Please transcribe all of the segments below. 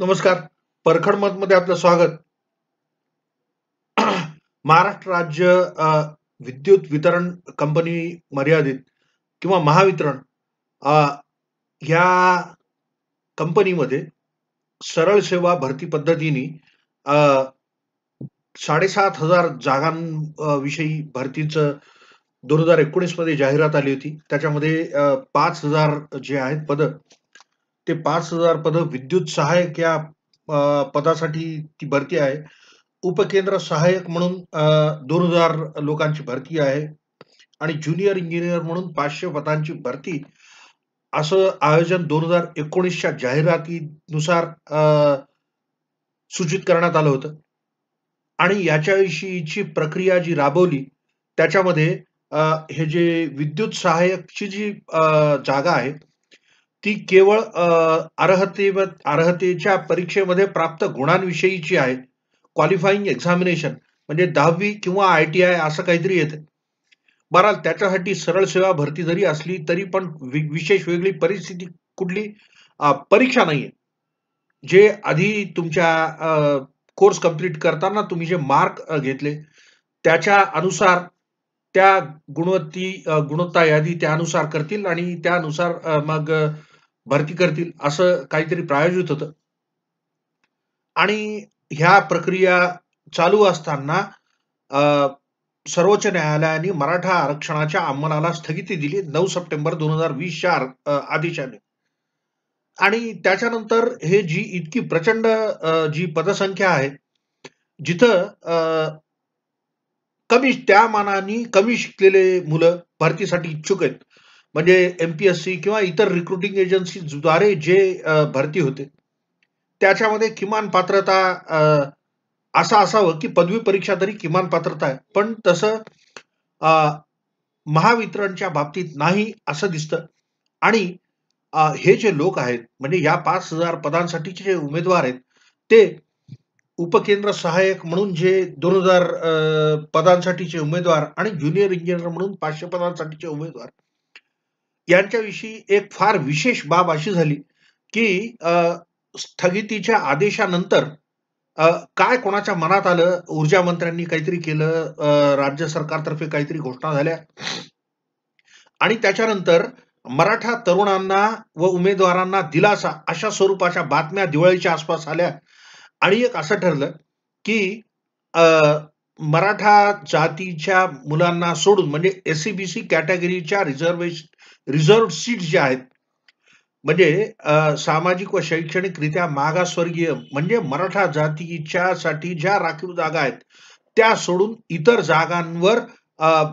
नमस्कार परखड मत मध्ये आपलं स्वागत महाराष्ट्र राज्य विद्युत वितरण कंपनी मर्यादित किंवा महावितरण या कंपनीमध्ये सरळ सेवा भरती पद्धतीने साडेसात हजार जागांविषयी भरतीचं दोन हजार एकोणीस मध्ये जाहिरात आली होती त्याच्यामध्ये पाच हजार जे आहेत पद ते पाच हजार पद विद्युत सहाय्यक या पदासाठी ती भरती आहे उपकेंद्र सहाय्यक म्हणून दोन हजार लोकांची भरती आहे आणि ज्युनियर इंजिनियर म्हणून पाचशे पदांची भरती असं आयोजन दोन हजार एकोणीसच्या जाहिरातीनुसार सूचित करण्यात आलं होतं आणि याच्याविषयीची प्रक्रिया जी राबवली त्याच्यामध्ये हे जे विद्युत सहाय्यकची जी जागा आहे ती केवळ अर्हते अर्हतेच्या परीक्षेमध्ये प्राप्त गुणांविषयीची आहे क्वालिफाईंग एक्झामिनेशन म्हणजे दहावी किंवा आय टी आय असं काहीतरी येते बराल त्याच्यासाठी सरळ सेवा भरती जरी असली तरी पण विशेष वेगळी परिस्थिती कुठली परीक्षा नाहीये जे आधी तुमच्या कोर्स कंप्लीट करताना तुम्ही जे मार्क घेतले त्याच्या अनुसार त्या गुणवत्ती गुणवत्ता यादी त्यानुसार करतील आणि त्यानुसार मग भरती करतील असं काहीतरी प्रायोजित होतं आणि ह्या प्रक्रिया चालू असताना सर्वोच्च न्यायालयाने मराठा आरक्षणाच्या अंमलाला स्थगिती दिली नऊ सप्टेंबर दोन हजार वीसच्या आदेशाने आणि त्याच्यानंतर हे जी इतकी प्रचंड जी पदसंख्या आहे जिथं कमी त्या मानाने कमी शिकलेले मुलं भरतीसाठी इच्छुक आहेत म्हणजे एम पी एस सी किंवा इतर रिक्रुटिंग एजन्सीद्वारे जे भरती होते त्याच्यामध्ये किमान पात्रता असं असावं की पदवी परीक्षा तरी किमान पात्रता आहे पण तसं महावितरणच्या बाबतीत नाही असं दिसतं आणि हे जे लोक आहेत म्हणजे या पाच हजार पदांसाठीचे जे उमेदवार आहेत ते उपकेंद्र सहाय्यक म्हणून जे दोन हजार पदांसाठीचे उमेदवार आणि ज्युनियर इंजिनियर म्हणून पाचशे पदांसाठीचे उमेदवार यांच्याविषयी एक फार विशेष बाब अशी झाली की स्थगितीच्या आदेशानंतर काय कोणाच्या मनात आलं ऊर्जा मंत्र्यांनी काहीतरी केलं राज्य सरकारतर्फे काहीतरी घोषणा झाल्या आणि त्याच्यानंतर मराठा तरुणांना व उमेदवारांना दिलासा अशा स्वरूपाच्या बातम्या दिवाळीच्या आसपास आल्या आणि एक असं ठरलं की मराठा जातीच्या मुलांना सोडून म्हणजे सी कॅटेगरीच्या रिझर्वेशन रिझर्व सीट जे आहेत म्हणजे सामाजिक व शैक्षणिकरित्या मागासवर्गीय म्हणजे मराठा साठी ज्या राखीव जागा आहेत त्या सोडून इतर जागांवर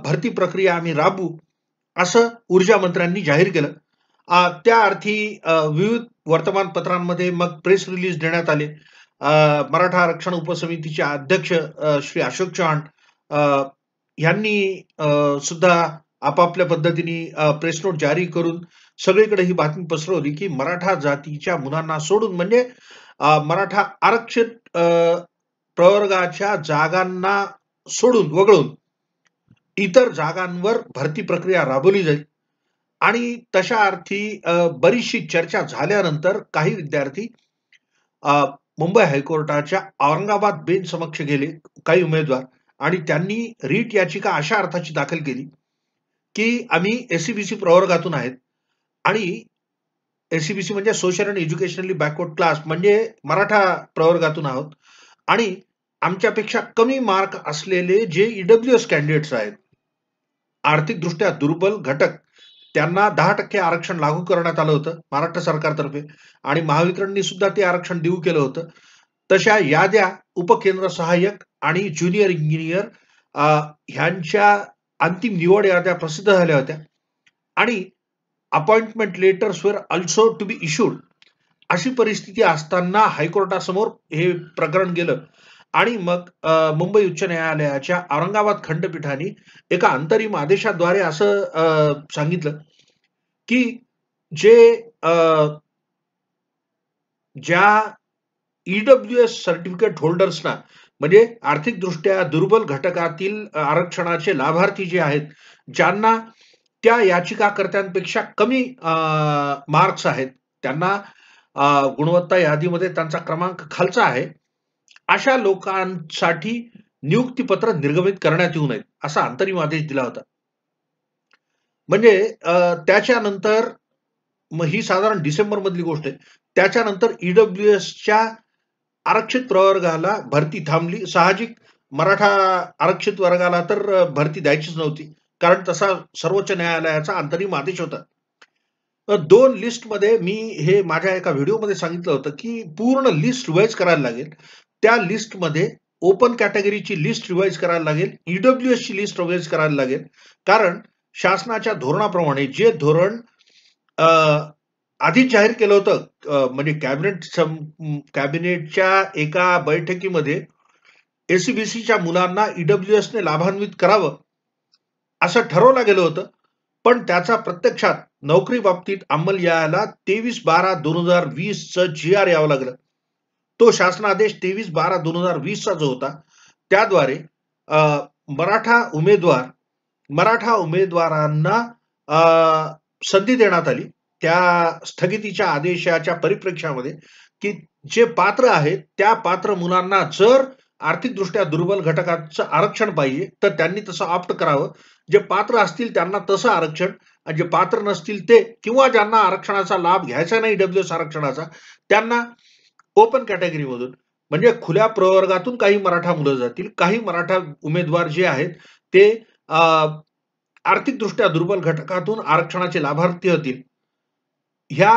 भरती प्रक्रिया आम्ही राबू असं ऊर्जा मंत्र्यांनी जाहीर केलं त्या अर्थी विविध वर्तमानपत्रांमध्ये मग प्रेस रिलीज देण्यात आले मराठा आरक्षण उपसमितीचे अध्यक्ष श्री अशोक चव्हाण यांनी सुद्धा आपापल्या पद्धतीने प्रेस नोट जारी करून सगळीकडे ही बातमी पसरवली की मराठा जातीच्या मुलांना सोडून म्हणजे मराठा आरक्षित प्रवर्गाच्या जागांना सोडून वगळून इतर जागांवर भरती प्रक्रिया राबवली जाईल आणि तशा अर्थी बरीचशी चर्चा झाल्यानंतर काही विद्यार्थी मुंबई हायकोर्टाच्या औरंगाबाद बेंच समक्ष गेले काही उमेदवार आणि त्यांनी रीट याचिका अशा अर्थाची दाखल केली की आम्ही एससीबीसी प्रवर्गातून आहेत आणि एससीबीसी म्हणजे social and educationally backward class म्हणजे मराठा प्रवर्गातून आहोत आणि आमच्यापेक्षा कमी मार्क असलेले जे ईडब्ल्यू एस कॅन्डिडेट्स आहेत आर्थिकदृष्ट्या दुर्बल घटक त्यांना दहा टक्के आरक्षण लागू करण्यात आलं होतं महाराष्ट्र सरकारतर्फे आणि महावितरणनी सुद्धा ते आरक्षण देऊ केलं होतं तशा याद्या उपकेंद्र सहाय्यक आणि ज्युनियर इंजिनियर ह्यांच्या अंतिम निवड या प्रसिद्ध झाल्या होत्या आणि अपॉइंटमेंट लेटर्स वर ऑल्सो टू बी इश्यूड अशी परिस्थिती असताना हायकोर्टासमोर हे प्रकरण गेलं आणि मग मुंबई उच्च न्यायालयाच्या औरंगाबाद खंडपीठाने एका अंतरिम आदेशाद्वारे असं सांगितलं की जे ज्या ईडब्ल्यू एस सर्टिफिकेट होल्डर्सना म्हणजे आर्थिकदृष्ट्या दुर्बल घटकातील आरक्षणाचे लाभार्थी जे आहेत ज्यांना त्या याचिकाकर्त्यांपेक्षा कमी मार्क्स आहेत त्यांना गुणवत्ता यादीमध्ये त्यांचा क्रमांक खालचा आहे अशा लोकांसाठी नियुक्तीपत्र निर्गमित करण्यात येऊ नयेत असा अंतरिम आदेश दिला होता म्हणजे त्याच्यानंतर मग ही साधारण डिसेंबर मधली गोष्ट आहे त्याच्यानंतर ईडब्ल्यू एसच्या आरक्षित प्रवर्गाला भरती थांबली साहजिक मराठा आरक्षित वर्गाला तर भरती द्यायचीच नव्हती कारण तसा सर्वोच्च न्यायालयाचा अंतरिम आदेश होता दोन लिस्टमध्ये मी हे माझ्या एका व्हिडिओमध्ये सांगितलं होतं की पूर्ण लिस्ट रिवाईज करायला लागेल त्या लिस्टमध्ये ओपन कॅटेगरीची लिस्ट रिवाईज करायला लागेल ईडब्ल्यू ची लिस्ट रिवाईज करायला लागेल कारण शासनाच्या धोरणाप्रमाणे जे धोरण आधी जाहीर केलं होतं म्हणजे कॅबिनेट कॅबिनेटच्या एका बैठकीमध्ये एसीबीसीच्या मुलांना ईडब्ल्यू ने लाभान्वित करावं असं ठरवलं गेलं होतं पण त्याचा प्रत्यक्षात नोकरी बाबतीत अंमल यायला तेवीस बारा दोन हजार वीसचं जी आर यावं लागलं तो शासनादेश तेवीस बारा दोन हजार वीसचा जो होता त्याद्वारे मराठा उमेदवार मराठा उमेदवारांना संधी देण्यात आली त्या स्थगितीच्या आदेशाच्या परिप्रेक्षामध्ये की जे पात्र आहेत त्या पात्र मुलांना जर आर्थिकदृष्ट्या दुर्बल घटकाचं आरक्षण पाहिजे तर त्यांनी तसं ऑप्ट करावं जे पात्र असतील त्यांना तसं आरक्षण आणि जे पात्र नसतील ते किंवा ज्यांना आरक्षणाचा लाभ घ्यायचा नाही डब्ल्यू एस आरक्षणाचा त्यांना ओपन कॅटेगरीमधून म्हणजे खुल्या प्रवर्गातून काही मराठा मुलं जातील काही मराठा उमेदवार जे आहेत ते आर्थिकदृष्ट्या दुर्बल घटकातून आरक्षणाचे लाभार्थी होतील ह्या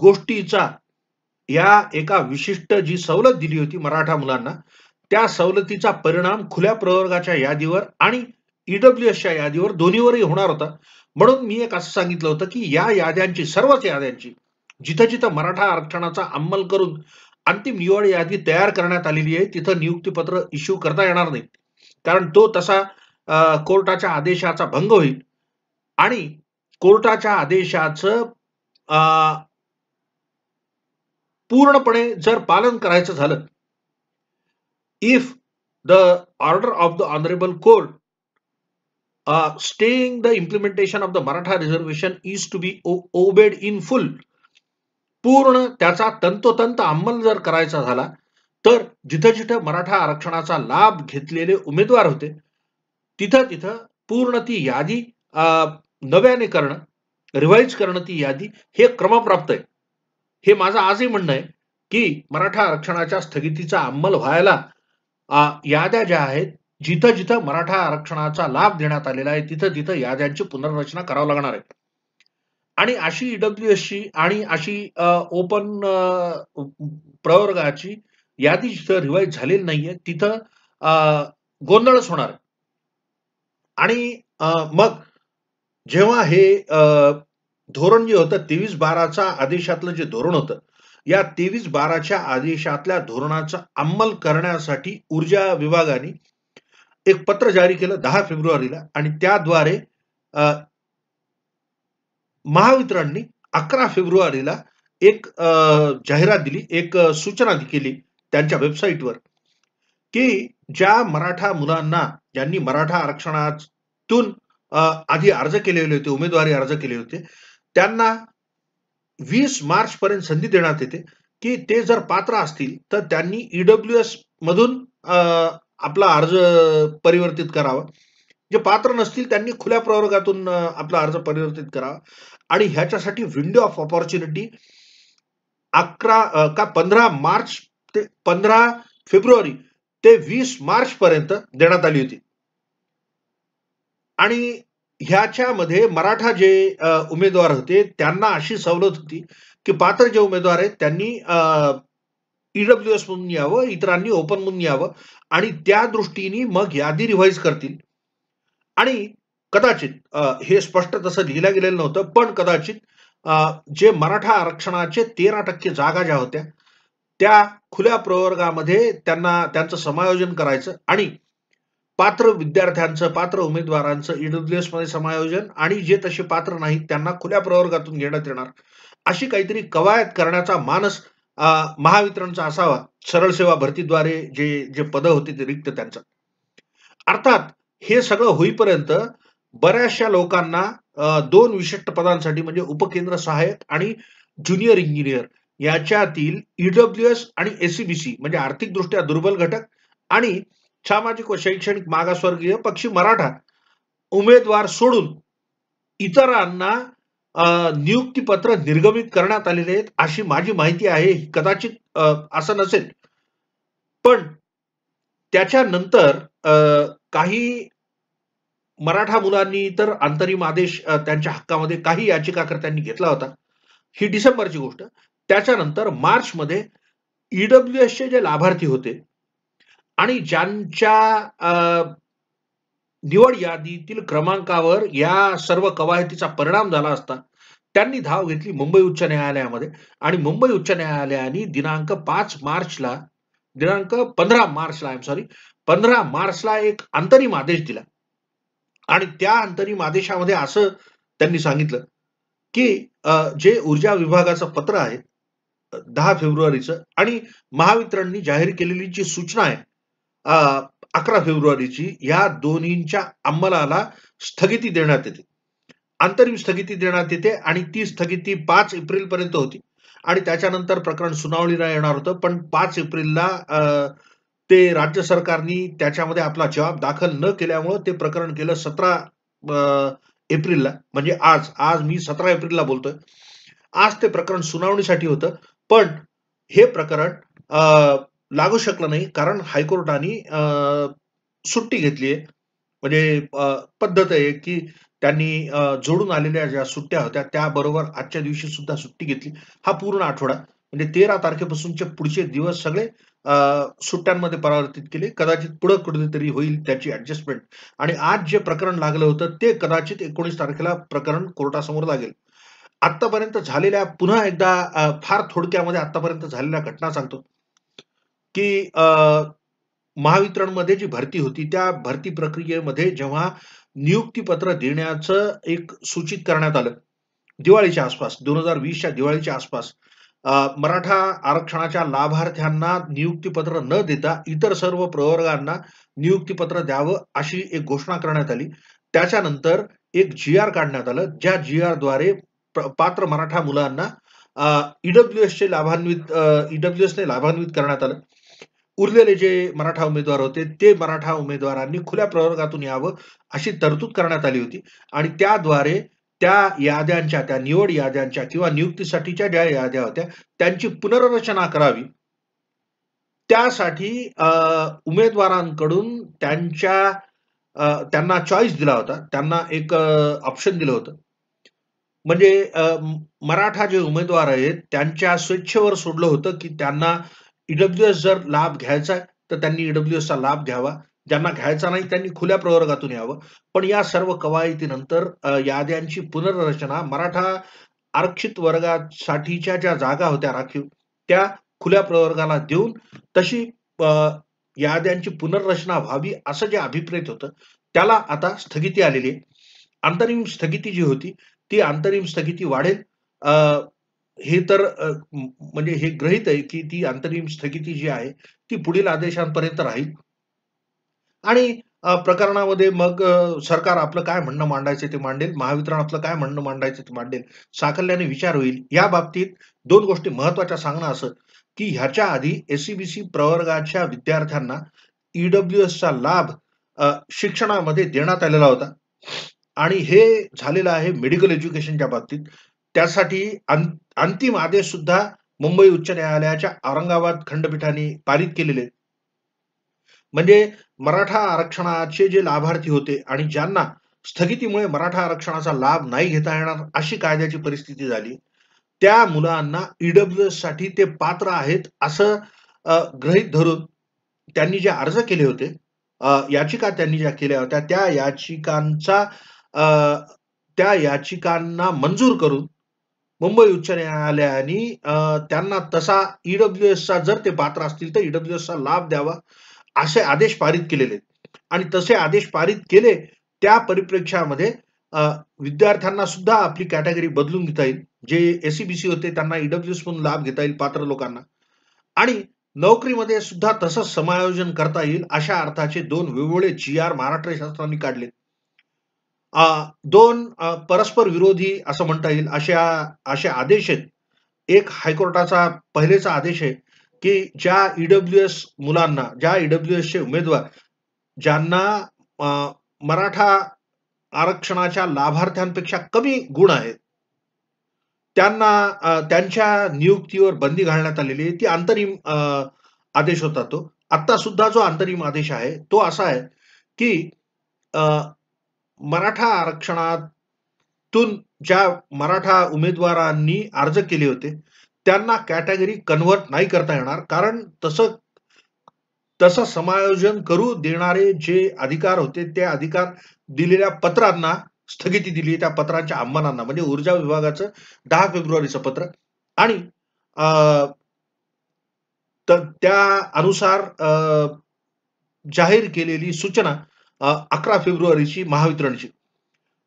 गोष्टीचा या एका विशिष्ट जी सवलत दिली होती मराठा मुलांना त्या सवलतीचा परिणाम खुल्या प्रवर्गाच्या यादीवर आणि ईडब्ल्यू एसच्या यादीवर दोन्हीवरही होणार होता म्हणून मी एक असं सांगितलं होतं की या याद्यांची सर्वच याद्यांची जिथं जिथं मराठा आरक्षणाचा अंमल करून अंतिम निवड यादी तयार करण्यात आलेली आहे तिथं नियुक्तीपत्र इश्यू करता येणार नाही कारण तो तसा कोर्टाच्या आदेशाचा भंग होईल आणि कोर्टाच्या आदेशाचं पूर्णपणे जर पालन करायचं झालं if the order of the honourable court staying the implementation of the Maratha reservation is to be obeyed in full पूर्ण त्याचा तंतोतंत अंमल जर करायचा झाला तर जिथं जिथं मराठा आरक्षणाचा लाभ घेतलेले उमेदवार होते तिथं तिथं पूर्ण ती यादी नव्याने करणं रिवाईज करणं ती यादी हे क्रमप्राप्त आहे हे माझं आजही म्हणणं आहे की मराठा आरक्षणाच्या स्थगितीचा अंमल व्हायला याद्या ज्या आहेत जिथं जिथं मराठा आरक्षणाचा लाभ देण्यात आलेला आहे तिथं तिथं याद्यांची पुनर्रचना करावं लागणार आहे आणि अशी ईडब्ल्यू e ची आणि अशी ओपन प्रवर्गाची यादी जिथं रिवाईज झालेली नाहीये तिथं गोंधळच होणार आणि मग जेव्हा हे धोरण जे होतं तेवीस बाराचा आदेशातलं जे धोरण होतं या तेवीस बाराच्या आदेशातल्या धोरणाचा अंमल करण्यासाठी ऊर्जा विभागाने एक पत्र जारी केलं दहा फेब्रुवारीला आणि त्याद्वारे महावितरणनी अकरा फेब्रुवारीला एक जाहिरात दिली एक सूचना केली त्यांच्या वेबसाईटवर की ज्या मराठा मुलांना ज्यांनी मराठा आरक्षणातून आधी अर्ज केलेले होते उमेदवारी अर्ज केले होते त्यांना वीस मार्च पर्यंत संधी देण्यात येते की ते जर पात्र असतील तर त्यांनी ईडब्ल्यू e एस मधून आपला अर्ज परिवर्तित करावा जे पात्र नसतील त्यांनी खुल्या प्रवर्गातून आपला अर्ज परिवर्तित करावा आणि ह्याच्यासाठी विंडो ऑफ ऑपॉर्च्युनिटी अकरा का पंधरा मार्च ते पंधरा फेब्रुवारी ते वीस मार्च पर्यंत देण्यात आली होती आणि ह्याच्यामध्ये मराठा जे उमेदवार होते त्यांना अशी सवलत होती की पात्र जे उमेदवार आहेत त्यांनी ईडब्ल्यू एस e म्हणून यावं इतरांनी ओपन म्हणून यावं आणि त्या दृष्टीने मग यादी रिव्हाइज करतील आणि कदाचित हे स्पष्ट तसं लिहिलं गेलेलं नव्हतं पण कदाचित जे मराठा आरक्षणाचे तेरा टक्के जागा ज्या होत्या त्या खुल्या प्रवर्गामध्ये त्यांना त्यांचं समायोजन करायचं आणि पात्र विद्यार्थ्यांचं पात्र उमेदवारांचं ईडब्ल्यूएस मध्ये समायोजन आणि जे तसे पात्र नाहीत त्यांना खुल्या प्रवर्गातून घेण्यात येणार अशी काहीतरी कवायत करण्याचा मानस महावितरणचा असावा सरळ सेवा भरतीद्वारे जे जे पद होते ते रिक्त त्यांचं अर्थात हे सगळं होईपर्यंत बऱ्याचशा लोकांना दोन विशिष्ट पदांसाठी म्हणजे उपकेंद्र सहाय्यक आणि ज्युनियर इंजिनियर याच्यातील ईडब्ल्यू एस आणि एसीबीसी म्हणजे आर्थिकदृष्ट्या दुर्बल घटक आणि सामाजिक व शैक्षणिक मागासवर्गीय पक्षी मराठा उमेदवार सोडून इतरांना नियुक्तीपत्र निर्गमित करण्यात आलेले आहेत अशी माझी माहिती आहे कदाचित असं नसेल पण त्याच्यानंतर काही मराठा मुलांनी तर अंतरिम आदेश त्यांच्या हक्कामध्ये काही याचिकाकर्त्यांनी घेतला होता ही डिसेंबरची गोष्ट त्याच्यानंतर मार्चमध्ये ईडब्ल्यू एसचे जे लाभार्थी होते आणि ज्यांच्या निवड यादीतील क्रमांकावर या सर्व कवायतीचा परिणाम झाला असता त्यांनी धाव घेतली मुंबई उच्च न्यायालयामध्ये आणि मुंबई उच्च न्यायालयाने दिनांक पाच मार्चला दिनांक पंधरा मार्चला आय एम सॉरी पंधरा मार्चला एक अंतरिम आदेश दिला आणि त्या अंतरिम आदेशामध्ये असं त्यांनी सांगितलं की जे ऊर्जा विभागाचं पत्र आहे दहा फेब्रुवारीचं आणि महावितरणनी जाहीर केलेली जी सूचना आहे अकरा फेब्रुवारीची या दोन्हींच्या अंमलाला स्थगिती देण्यात येते अंतरिम स्थगिती देण्यात येते आणि ती स्थगिती पाच एप्रिल पर्यंत होती आणि त्याच्यानंतर प्रकरण सुनावणीला येणार होतं पण पाच एप्रिलला ते राज्य सरकारनी त्याच्यामध्ये आपला जबाब दाखल न केल्यामुळं ते प्रकरण केलं सतरा एप्रिलला म्हणजे आज आज मी सतरा एप्रिलला बोलतोय आज ते प्रकरण सुनावणीसाठी होतं पण हे प्रकरण लागू शकलं नाही कारण हायकोर्टाने सुट्टी घेतली आहे म्हणजे पद्धत आहे की त्यांनी जोडून आलेल्या ज्या सुट्ट्या होत्या त्याबरोबर आजच्या दिवशी सुद्धा सुट्टी घेतली हा पूर्ण आठवडा म्हणजे तेरा तारखेपासूनचे पुढचे दिवस सगळे सुट्ट्यांमध्ये परावर्तित केले कदाचित पुढं कुठेतरी होईल त्याची ऍडजस्टमेंट आणि आज जे प्रकरण लागलं होतं ते कदाचित एकोणीस तारखेला प्रकरण कोर्टासमोर लागेल आतापर्यंत झालेल्या पुन्हा एकदा फार थोडक्यामध्ये आतापर्यंत झालेल्या घटना सांगतो की महावितरणमध्ये जी भरती होती त्या भरती प्रक्रियेमध्ये जेव्हा नियुक्तीपत्र देण्याचं एक सूचित करण्यात आलं दिवाळीच्या आसपास दोन हजार वीसच्या दिवाळीच्या आसपास मराठा आरक्षणाच्या लाभार्थ्यांना नियुक्तीपत्र न देता इतर सर्व प्रवर्गांना नियुक्तीपत्र द्यावं अशी एक घोषणा करण्यात आली त्याच्यानंतर एक जी आर काढण्यात आलं ज्या जी आर द्वारे पात्र मराठा मुलांना ईडब्ल्यू e चे लाभान्वित ईडब्ल्यू एसने e लाभान्वित करण्यात आलं उरलेले जे मराठा उमेदवार होते ते मराठा उमेदवारांनी खुल्या प्रवर्गातून यावं अशी तरतूद करण्यात आली होती आणि त्याद्वारे त्या याद्यांच्या त्या निवड याद्यांच्या किंवा नियुक्तीसाठीच्या ज्या याद्या होत्या त्यांची पुनर्रचना करावी त्यासाठी उमेदवारांकडून त्यांच्या त्यांना चॉईस दिला होता त्यांना एक ऑप्शन दिलं होतं म्हणजे मराठा जे उमेदवार आहेत त्यांच्या स्वेच्छेवर सोडलं होतं की त्यांना ईडब्ल्यू एस जर लाभ घ्यायचा आहे तर त्यांनी ईडब्ल्यू एसचा लाभ घ्यावा ज्यांना घ्यायचा नाही त्यांनी खुल्या प्रवर्गातून यावं पण या सर्व कवायतीनंतर याद्यांची पुनर्रचना मराठा आरक्षित वर्गासाठीच्या ज्या जागा होत्या राखीव त्या खुल्या प्रवर्गाला देऊन तशी याद्यांची पुनर्रचना व्हावी असं जे अभिप्रेत होतं त्याला आता स्थगिती आलेली आहे अंतरिम स्थगिती जी होती ती अंतरिम स्थगिती वाढेल हे तर म्हणजे हे ग्रहित आहे की ती अंतरिम स्थगिती जी आहे ती पुढील आदेशांपर्यंत राहील आणि प्रकरणामध्ये मग सरकार आपलं काय म्हणणं मांडायचं ते मांडेल महावितरण आपलं काय म्हणणं मांडायचं ते मांडेल साकल्याने विचार होईल या बाबतीत दोन गोष्टी महत्वाच्या सांगणं असं की ह्याच्या आधी एससीबीसी प्रवर्गाच्या विद्यार्थ्यांना ईडब्ल्यू चा लाभ शिक्षणामध्ये देण्यात आलेला होता आणि हे झालेलं आहे मेडिकल एज्युकेशनच्या बाबतीत त्यासाठी अंतिम आदेश सुद्धा मुंबई उच्च न्यायालयाच्या औरंगाबाद खंडपीठाने पारित केलेले म्हणजे मराठा आरक्षणाचे जे लाभार्थी होते आणि ज्यांना स्थगितीमुळे मराठा आरक्षणाचा लाभ नाही घेता येणार अशी कायद्याची परिस्थिती झाली त्या मुलांना ईडब्ल्यू e एस साठी ते पात्र आहेत असं ग्रहित धरून त्यांनी जे अर्ज केले होते याचिका त्यांनी ज्या केल्या होत्या त्या याचिकांचा त्या याचिकांना मंजूर करून मुंबई उच्च न्यायालयाने त्यांना तसा ईडब्ल्यू e एसचा जर ते पात्र असतील तर ईडब्ल्यू e एसचा लाभ द्यावा असे आदेश पारित केलेले आणि तसे आदेश पारित केले त्या परिप्रेक्षामध्ये विद्यार्थ्यांना सुद्धा आपली कॅटेगरी बदलून घेता येईल जे एसीबीसी होते त्यांना ईडब्ल्यू e एस म्हणून लाभ घेता येईल पात्र लोकांना आणि नोकरीमध्ये सुद्धा तसंच समायोजन करता येईल अशा अर्थाचे दोन वेगवेगळे जी आर महाराष्ट्र शास्त्रांनी काढले दोन परस्पर विरोधी असं म्हणता येईल अशा असे आदेश आहेत एक हायकोर्टाचा पहिलेचा आदेश आहे की ज्या ईडब्ल्यू e एस मुलांना ज्या ईडब्ल्यू e चे उमेदवार ज्यांना मराठा आरक्षणाच्या लाभार्थ्यांपेक्षा कमी गुण आहेत त्यांना त्यांच्या नियुक्तीवर बंदी घालण्यात आलेली ती अंतरिम आदेश होता तो आत्ता सुद्धा जो अंतरिम आदेश आहे तो असा आहे की मराठा आरक्षणातून ज्या मराठा उमेदवारांनी अर्ज केले होते त्यांना कॅटेगरी कन्व्हर्ट नाही करता येणार कारण तसं तसं समायोजन करू देणारे जे अधिकार होते ते अधिकार दिलेल्या पत्रांना स्थगिती दिली त्या पत्रांच्या आव्हानांना म्हणजे ऊर्जा विभागाचं दहा फेब्रुवारीचं पत्र आणि त्या अनुसार जाहीर केलेली सूचना अकरा फेब्रुवारीची महावितरणची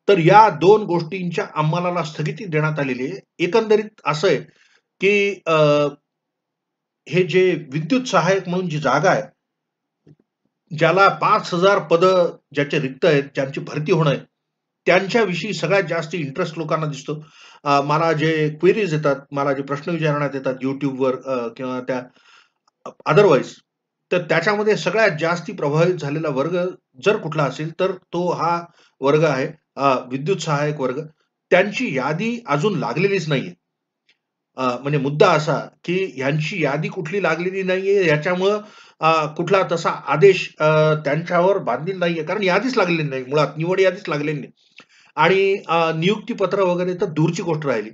तर या दोन गोष्टींच्या अंमलाला स्थगिती देण्यात आलेली आहे एकंदरीत असं आहे की हे जे विद्युत सहाय्यक म्हणून जी जागा आहे ज्याला पाच हजार पद ज्याचे रिक्त आहेत ज्यांची भरती होणं आहे त्यांच्याविषयी सगळ्यात जास्त इंटरेस्ट लोकांना दिसतो मला जे क्वेरीज येतात मला जे प्रश्न विचारण्यात येतात युट्यूबवर किंवा त्या अदरवाईज तर त्याच्यामध्ये सगळ्यात जास्ती प्रभावित झालेला वर्ग जर कुठला असेल तर तो हा वर्ग आहे विद्युत सहाय्यक वर्ग त्यांची यादी अजून लागलेलीच नाहीये म्हणजे मुद्दा असा की ह्यांची यादी कुठली लागलेली नाहीये याच्यामुळं कुठला तसा आदेश त्यांच्यावर बांधलेला नाहीये कारण यादीच लागलेली नाही मुळात निवड यादीच लागलेली नाही आणि नियुक्तीपत्र वगैरे तर दूरची गोष्ट राहिली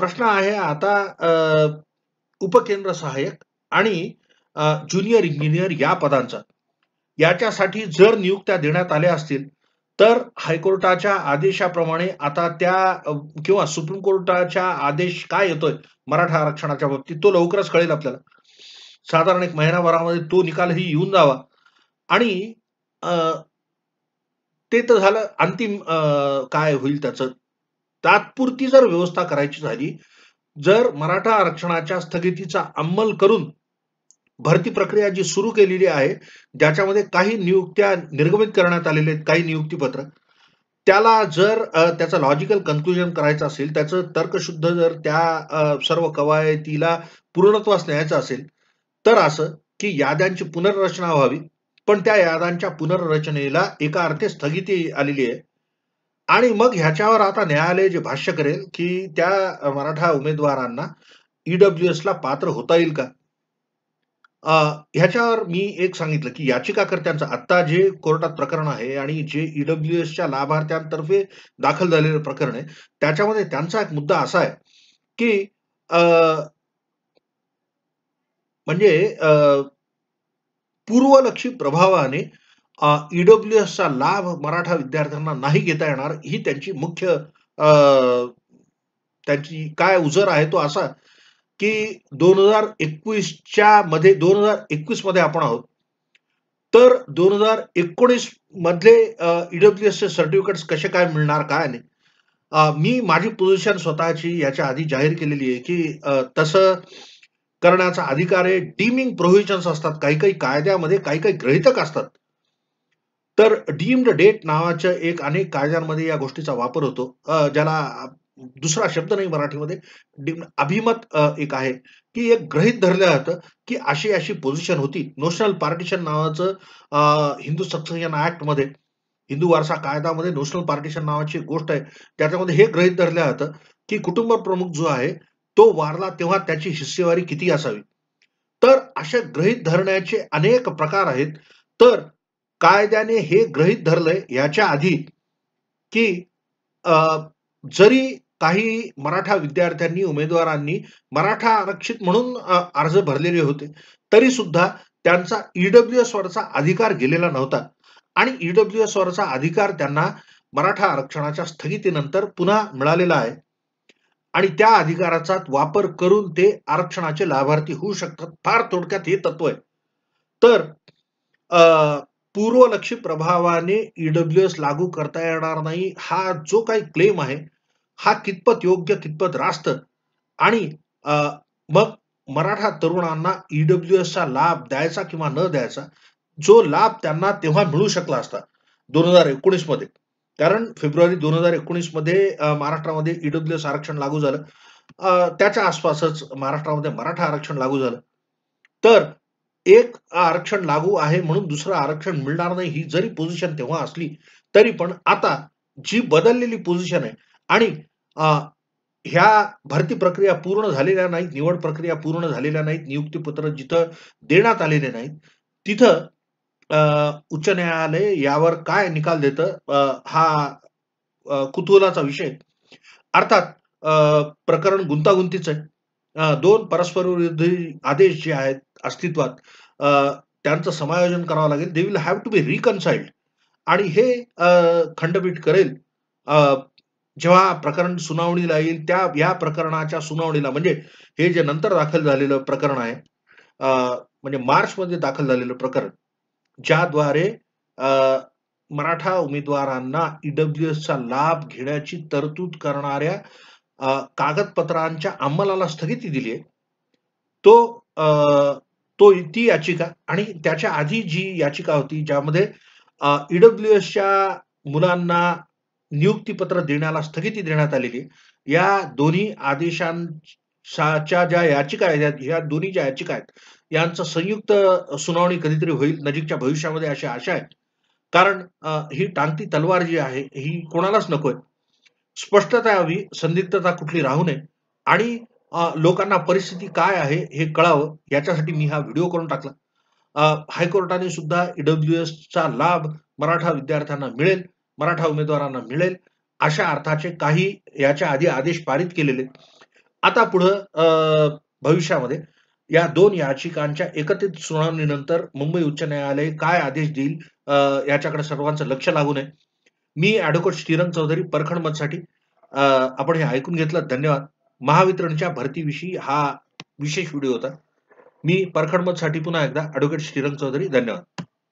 प्रश्न आहे आता उपकेंद्र सहाय्यक आणि ज्युनियर इंजिनियर या पदांचा याच्यासाठी जर नियुक्त्या देण्यात आल्या असतील तर हायकोर्टाच्या आदेशाप्रमाणे आता त्या किंवा सुप्रीम कोर्टाच्या आदेश काय येतोय मराठा आरक्षणाच्या बाबतीत तो लवकरच कळेल आपल्याला साधारण एक महिनाभरामध्ये तो निकालही येऊन जावा आणि ते तर झालं अंतिम काय होईल त्याचं तात्पुरती जर व्यवस्था करायची झाली जर मराठा आरक्षणाच्या स्थगितीचा अंमल करून भरती प्रक्रिया जी सुरू केलेली आहे ज्याच्यामध्ये काही नियुक्त्या निर्गमित करण्यात आलेले आहेत काही नियुक्तीपत्र त्याला जर त्याचं लॉजिकल कन्क्लुजन करायचं असेल त्याचं तर्कशुद्ध जर त्या सर्व कवायतीला पूर्णत्वास न्यायचं असेल तर असं की याद्यांची पुनर्रचना व्हावी पण त्या यादांच्या पुनर्रचनेला एका अर्थे स्थगिती आलेली आहे आणि मग ह्याच्यावर आता न्यायालय जे भाष्य करेल की त्या मराठा उमेदवारांना ईडब्ल्यू e ला पात्र होता येईल का ह्याच्यावर मी एक सांगितलं की याचिकाकर्त्यांचं आत्ता जे कोर्टात प्रकरण आहे आणि जे ईडब्ल्यू एसच्या लाभार्थ्यांतर्फे दाखल झालेलं प्रकरण आहे त्याच्यामध्ये त्यांचा एक मुद्दा असा आहे की म्हणजे पूर्वलक्षी प्रभावाने ईडब्ल्यू एसचा लाभ मराठा विद्यार्थ्यांना नाही घेता येणार ही त्यांची मुख्य त्यांची काय उजर आहे तो असा की दोन हजार एकवीसच्या मध्ये दोन हजार एकवीस मध्ये आपण आहोत तर दोन हजार एकोणीस मधले ईडब्ल्यू एसचे सर्टिफिकेट्स कसे काय मिळणार काय नाही मी माझी पोझिशन स्वतःची याच्या आधी जाहीर केलेली आहे की तसं करण्याचा अधिकार आहे डीमिंग प्रोव्हिजन्स असतात काही काही कायद्यामध्ये काही काही ग्रहितक असतात तर डीम्ड डेट नावाच्या एक अनेक कायद्यांमध्ये या गोष्टीचा वापर होतो ज्याला दुसरा शब्द नाही मराठीमध्ये अभिमत एक आहे की एक ग्रहित धरलं जातं की अशी अशी पोझिशन होती नॅशनल पार्टिशन नावाचं हिंदू सक्सेशन ऍक्ट मध्ये हिंदू वारसा कायदामध्ये नॅशनल पार्टिशन नावाची गोष्ट आहे त्याच्यामध्ये हे ग्रहित धरलं जातं की कुटुंब प्रमुख जो आहे तो वारला तेव्हा त्याची हिस्सेवारी किती असावी तर अशा ग्रहित धरण्याचे अनेक प्रकार आहेत तर कायद्याने हे ग्रहित धरलंय याच्या आधी की जरी काही मराठा विद्यार्थ्यांनी उमेदवारांनी मराठा आरक्षित म्हणून अर्ज भरलेले होते तरी सुद्धा त्यांचा ईडब्ल्यू e एस वरचा अधिकार गेलेला नव्हता आणि ईडब्ल्यू e एस वरचा अधिकार त्यांना मराठा आरक्षणाच्या स्थगितीनंतर पुन्हा मिळालेला आहे आणि त्या अधिकाराचा वापर करून ते आरक्षणाचे लाभार्थी होऊ शकतात फार थोडक्यात हे तत्व आहे तर पूर्वलक्षी प्रभावाने ईडब्ल्यू e एस लागू करता येणार नाही हा जो काही क्लेम आहे हा कितपत योग्य कितपत रास्त आणि मग मराठा तरुणांना ईडब्ल्यू e चा लाभ द्यायचा किंवा न द्यायचा जो लाभ त्यांना तेव्हा मिळू शकला असता दोन हजार एकोणीस मध्ये कारण फेब्रुवारी दोन हजार एकोणीस मध्ये महाराष्ट्रामध्ये ईडब्ल्यू e एस आरक्षण लागू झालं त्याच्या आसपासच महाराष्ट्रामध्ये मराठा आरक्षण लागू झालं तर एक आरक्षण लागू आहे म्हणून दुसरं आरक्षण मिळणार नाही ही जरी पोझिशन तेव्हा असली तरी पण आता जी बदललेली पोझिशन आहे आणि ह्या भरती प्रक्रिया पूर्ण झालेल्या नाहीत निवड प्रक्रिया पूर्ण झालेल्या नाहीत नियुक्तीपत्र जिथं देण्यात आलेले नाहीत तिथं उच्च न्यायालय यावर काय निकाल देतं हा कुतूहलाचा विषय अर्थात प्रकरण गुंतागुंतीचं आहे दोन परस्परविरोधी आदेश जे आहेत अस्तित्वात त्यांचं समायोजन करावं लागेल they will have to be reconciled आणि हे खंडपीठ करेल जेव्हा प्रकरण सुनावणीला येईल त्या या प्रकरणाच्या सुनावणीला म्हणजे हे जे नंतर दाखल झालेलं प्रकरण आहे म्हणजे मार्चमध्ये दाखल झालेलं प्रकरण ज्याद्वारे मराठा उमेदवारांना ईडब्ल्यू चा लाभ घेण्याची तरतूद करणाऱ्या कागदपत्रांच्या अंमलाला स्थगिती दिली आहे तो आ, तो ती याचिका आणि त्याच्या आधी जी याचिका होती ज्यामध्ये ईडब्ल्यू एसच्या मुलांना नियुक्तीपत्र देण्याला स्थगिती देण्यात आलेली या दोन्ही आदेशांच्या ज्या याचिका आहेत या दोन्ही ज्या याचिका आहेत यांचं संयुक्त सुनावणी कधीतरी होईल नजीकच्या भविष्यामध्ये अशी आशा आहे कारण ही टांगती तलवार जी आहे ही कोणालाच नकोय स्पष्टता यावी संदिग्धता कुठली राहू नये आणि लोकांना परिस्थिती काय आहे हे कळावं याच्यासाठी मी हा व्हिडिओ करून टाकला हायकोर्टाने सुद्धा ईडब्ल्यू एसचा लाभ मराठा विद्यार्थ्यांना मिळेल मराठा उमेदवारांना मिळेल अशा अर्थाचे काही याच्या आधी आदेश पारित केलेले आता पुढं भविष्यामध्ये या दोन याचिकांच्या एकत्रित सुनावणीनंतर मुंबई उच्च न्यायालय काय आदेश देईल याच्याकडे सर्वांचं लक्ष लागू नये मी ऍडव्होकेट श्रीरंग चौधरी परखड साठी आपण हे ऐकून घेतलं धन्यवाद महावितरणच्या भरतीविषयी हा विशेष व्हिडिओ होता मी परखड साठी पुन्हा एकदा ऍडव्होकेट श्रीरंग चौधरी धन्यवाद